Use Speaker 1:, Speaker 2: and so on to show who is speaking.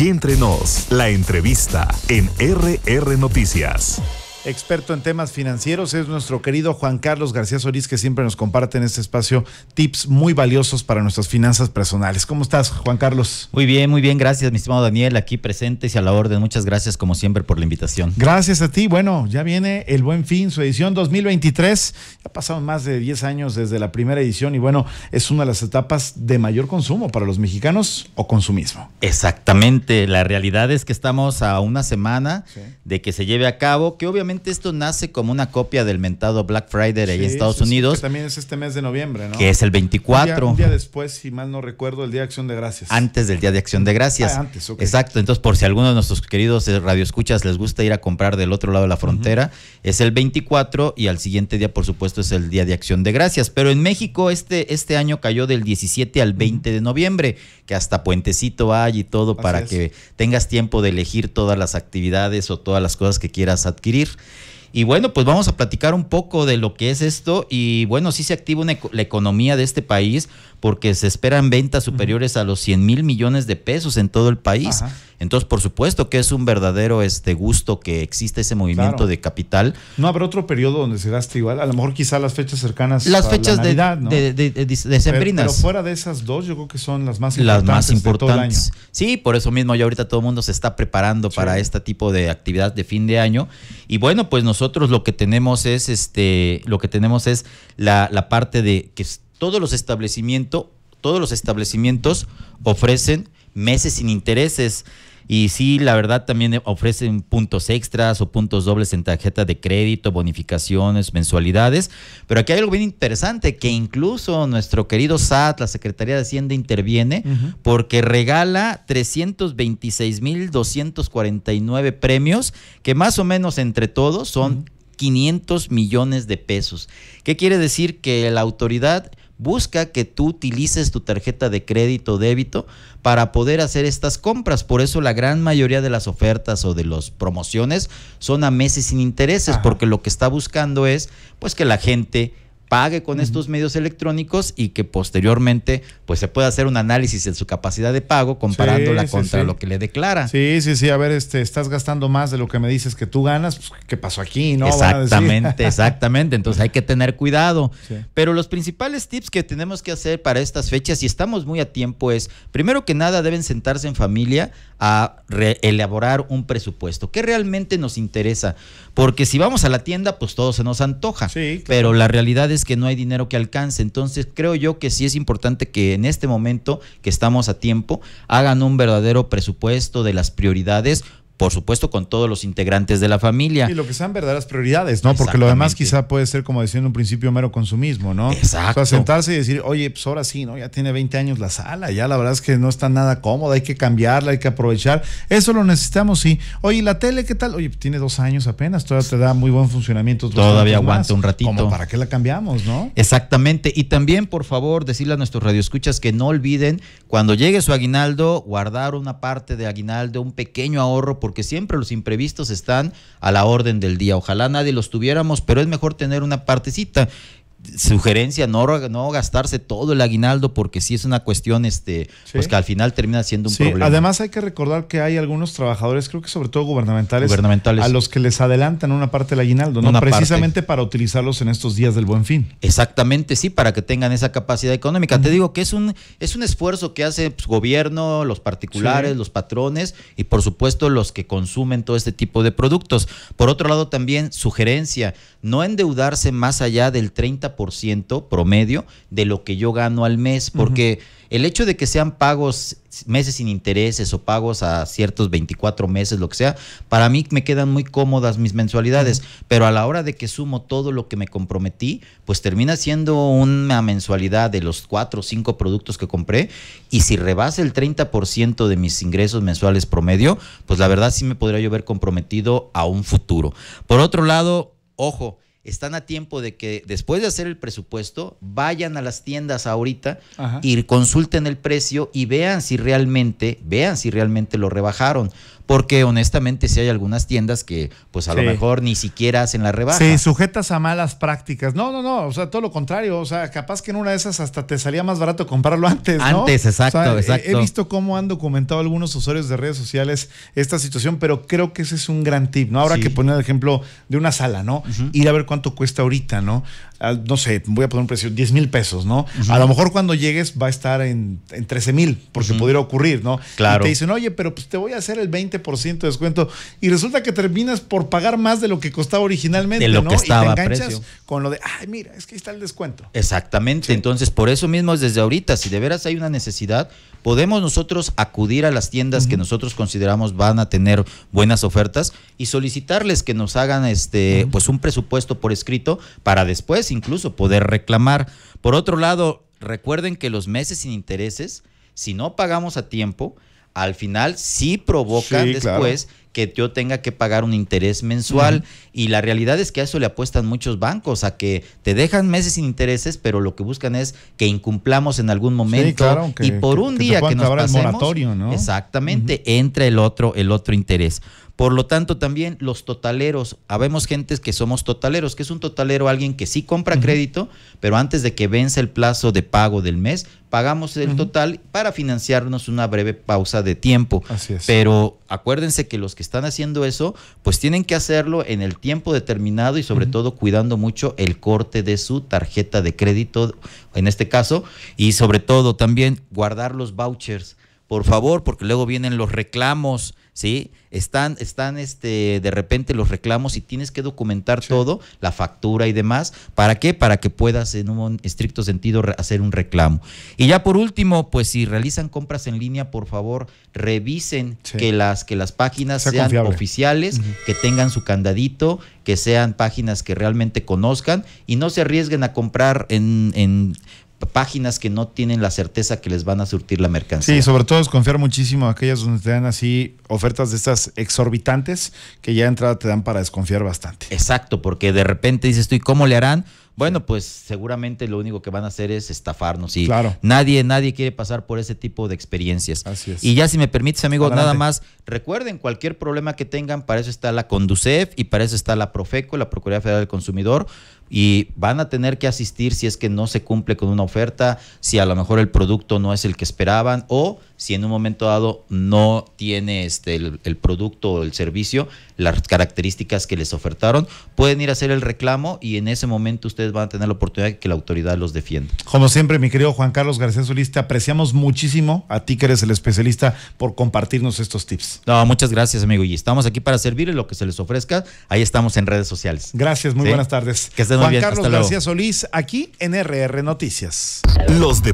Speaker 1: Y entre nos, la entrevista en RR Noticias experto en temas financieros, es nuestro querido Juan Carlos García Sorís, que siempre nos comparte en este espacio tips muy valiosos para nuestras finanzas personales. ¿Cómo estás, Juan Carlos? Muy
Speaker 2: bien, muy bien, gracias, mi estimado Daniel, aquí presentes y a la orden. Muchas gracias, como siempre, por la invitación.
Speaker 1: Gracias a ti. Bueno, ya viene el Buen Fin, su edición 2023. Ya pasado más de 10 años desde la primera edición y bueno, es una de las etapas de mayor consumo para los mexicanos o consumismo.
Speaker 2: Exactamente, la realidad es que estamos a una semana de que se lleve a cabo, que obviamente esto nace como una copia del mentado Black Friday de ahí en Estados Unidos.
Speaker 1: también es este mes de noviembre, ¿no? Que es el 24. Un día, después, si mal no recuerdo, el Día de Acción de Gracias. Antes
Speaker 2: del Día de Acción de Gracias. Ah, antes, ok. Exacto. Entonces, por si alguno de nuestros queridos eh, radioescuchas les gusta ir a comprar del otro lado de la frontera, es el 24 y al siguiente día, por supuesto, es el Día de Acción de Gracias. Pero en México, este, este año cayó del 17 al 20 de noviembre, que hasta puentecito hay y todo para que tengas tiempo de elegir todas las actividades o todas las cosas que quieras adquirir. Y bueno, pues vamos a platicar un poco de lo que es esto y bueno, sí se activa la economía de este país porque se esperan ventas superiores a los 100 mil millones de pesos en todo el país. Entonces, por supuesto que es un verdadero este gusto que existe ese movimiento de
Speaker 1: capital. No habrá otro periodo donde se gaste igual, a lo mejor quizá las fechas cercanas. Las fechas de, ¿no? de, pero, fuera de esas dos, yo creo que son las más importantes. Las más importantes. De Sí,
Speaker 2: por eso mismo ya ahorita todo el mundo se está preparando para este tipo de actividad de fin de año. Y bueno, pues nosotros lo que tenemos es este, lo que tenemos es la, la parte de que todos los establecimientos, todos los establecimientos ofrecen meses sin intereses. Y sí, la verdad también ofrecen puntos extras o puntos dobles en tarjeta de crédito, bonificaciones, mensualidades. Pero aquí hay algo bien interesante, que incluso nuestro querido SAT, la Secretaría de Hacienda, interviene porque regala porque regala 326.249 premios, que más o menos entre todos son... 500 millones de pesos. ¿Qué quiere decir? Que la autoridad busca que tú utilices tu tarjeta de crédito o débito para poder hacer estas compras. Por eso la gran mayoría de las ofertas o de las promociones son a meses sin intereses, porque lo que está buscando es pues que la gente pague con estos medios electrónicos y que posteriormente pues se pueda hacer un análisis de su capacidad de pago comparándola contra lo que
Speaker 1: le declara. Sí, sí, sí, a ver, este estás gastando más de lo que me dices que tú ganas, pues, ¿qué pasó aquí? No exactamente, exactamente, entonces hay que tener cuidado. Pero los principales tips
Speaker 2: que tenemos que hacer para estas fechas y estamos muy a tiempo es, primero que nada deben sentarse en familia a elaborar un presupuesto. que realmente nos interesa? Porque si vamos a la tienda, pues todo se nos antoja, sí pero la realidad es que no hay dinero que alcance. Entonces creo yo que sí es importante que en este momento que estamos a tiempo hagan un verdadero presupuesto de las prioridades por supuesto con todos los integrantes de la familia. Y lo que sean verdaderas
Speaker 1: prioridades, ¿no? Porque lo demás quizá puede ser, como decía en un principio, mero consumismo, ¿no? Exacto. O sea, sentarse y decir, oye, pues ahora sí, ¿no? Ya tiene 20 años la sala, ya la verdad es que no está nada cómoda, hay que cambiarla, hay que aprovechar. Eso lo necesitamos, sí. Oye, ¿la tele qué tal? Oye, tiene dos años apenas, todavía te da muy buen funcionamiento. Todavía aguanta un ratito. Como para qué la cambiamos, ¿no?
Speaker 2: Exactamente. Y también, por favor, decirle a nuestros radioescuchas que no olviden, cuando llegue su aguinaldo, guardar una parte de aguinaldo, un pequeño ahorro, por porque siempre los imprevistos están a la orden del día. Ojalá nadie los tuviéramos, pero es mejor tener una partecita sugerencia no, no gastarse todo el aguinaldo porque sí es una cuestión este pues que al final termina siendo un problema. Además
Speaker 1: hay que recordar que hay algunos trabajadores, creo que sobre todo gubernamentales, a los que les adelantan una parte del aguinaldo, no precisamente para utilizarlos en estos días del Buen Fin. Exactamente, sí, para que tengan esa
Speaker 2: capacidad económica. Te digo que es un es un esfuerzo que hace pues, gobierno, los particulares, los patrones y por supuesto los que consumen todo este tipo de productos. Por otro lado también sugerencia, no endeudarse más allá del 30 ciento promedio de lo que yo gano al mes, porque el hecho de que sean pagos meses sin intereses o pagos a ciertos 24 meses, lo que sea, para mí me quedan muy cómodas mis mensualidades, pero a la hora de que sumo todo lo que me comprometí, pues termina siendo una mensualidad de los 4 o 5 productos que compré y si rebase el 30% de mis ingresos mensuales promedio, pues la verdad sí me podría yo ver comprometido a un futuro. Por otro lado, ojo, están a tiempo de que después de hacer el presupuesto, vayan a las tiendas ahorita y consulten el precio y vean si realmente, vean si realmente lo rebajaron. Porque honestamente si hay algunas tiendas que pues a lo mejor ni siquiera hacen la rebaja. Sí,
Speaker 1: sujetas a malas prácticas. No, no, no, o sea, todo lo contrario. O sea, capaz que en una de esas hasta te salía más barato comprarlo antes. Antes, exacto, exacto. He visto cómo han documentado algunos usuarios de redes sociales esta situación, pero creo que ese es un gran tip, ¿no? Habrá que poner el ejemplo de una sala, ¿no? Ir a ver cuánto cuánto cuesta ahorita, ¿no? no sé, voy a poner un precio, 10 mil pesos, ¿no? A lo mejor cuando llegues va a estar en, en 13 mil, por si pudiera ocurrir, ¿no? Claro. te dicen, oye, pero pues te voy a hacer el 20% de descuento. Y resulta que terminas por pagar más de lo que costaba originalmente, lo estaba y te enganchas con lo de, ay, mira, es que ahí está el descuento.
Speaker 2: Exactamente. Entonces, por eso mismo es desde ahorita, si de veras hay una necesidad, podemos nosotros acudir a las tiendas que nosotros consideramos van a tener buenas ofertas y solicitarles que nos hagan este, pues un presupuesto por escrito para después incluso poder reclamar. Por otro lado, recuerden que los meses sin intereses, si no pagamos a tiempo, al final sí provocan después que yo tenga que pagar un interés mensual. Y la realidad es que a eso le apuestan muchos bancos, a que te dejan meses sin intereses, pero lo que buscan es que incumplamos en algún momento. y por un día que, nos pasemos, moratorio, ¿no? exactamente, entre entra el otro, el otro interés. Por lo tanto, también los totaleros, habemos gentes que somos totaleros, que es un totalero alguien que sí compra crédito, pero antes de que vence el plazo de pago del mes, pagamos el total para financiarnos una breve pausa de tiempo.
Speaker 1: Así es. Pero
Speaker 2: acuérdense que los que están haciendo eso, pues tienen que hacerlo en el tiempo determinado y sobre todo cuidando mucho el corte de su tarjeta de crédito, en este caso, y sobre todo también guardar los vouchers. Por favor, porque luego vienen los reclamos ¿sí? Están, están este, de repente los reclamos y tienes que documentar todo, la factura y demás. ¿Para qué? Para que puedas en un estricto sentido hacer un reclamo. Y ya por último, pues si realizan compras en línea, por favor, revisen que, las, que las páginas sean oficiales, que tengan su candadito, que sean páginas que realmente conozcan y no se arriesguen a comprar en páginas que no tienen la certeza que les van a surtir la mercancía. Sí, sobre
Speaker 1: todo desconfiar muchísimo aquellas donde te dan así ofertas de estas exorbitantes que ya de entrada te dan para desconfiar bastante.
Speaker 2: Exacto, porque de repente dices tú, ¿y
Speaker 1: cómo le harán? Bueno, pues seguramente lo único que van a hacer es
Speaker 2: estafarnos y nadie, nadie quiere pasar por ese tipo de experiencias. Así es. Y ya si me permites, amigo, nada más, recuerden, cualquier problema que tengan, para eso está la Conducef y para eso está la Profeco, la Procuraduría Federal del Consumidor, y van a tener que asistir si es que no se cumple con una oferta, si a lo mejor el producto no es el que esperaban o si en un momento dado no tiene este, el, el producto o el servicio, las características que les ofertaron, pueden ir a hacer el reclamo y en ese momento ustedes van a tener la oportunidad de que la autoridad los defienda.
Speaker 1: Como siempre, mi querido Juan Carlos García Solís, te apreciamos muchísimo a ti que eres el especialista por compartirnos estos tips. No, muchas gracias, amigo. Y estamos aquí para en lo que se les ofrezca. Ahí estamos en redes sociales. Gracias, muy buenas tardes. Que Juan Carlos García Solís, aquí en RR Noticias. Los de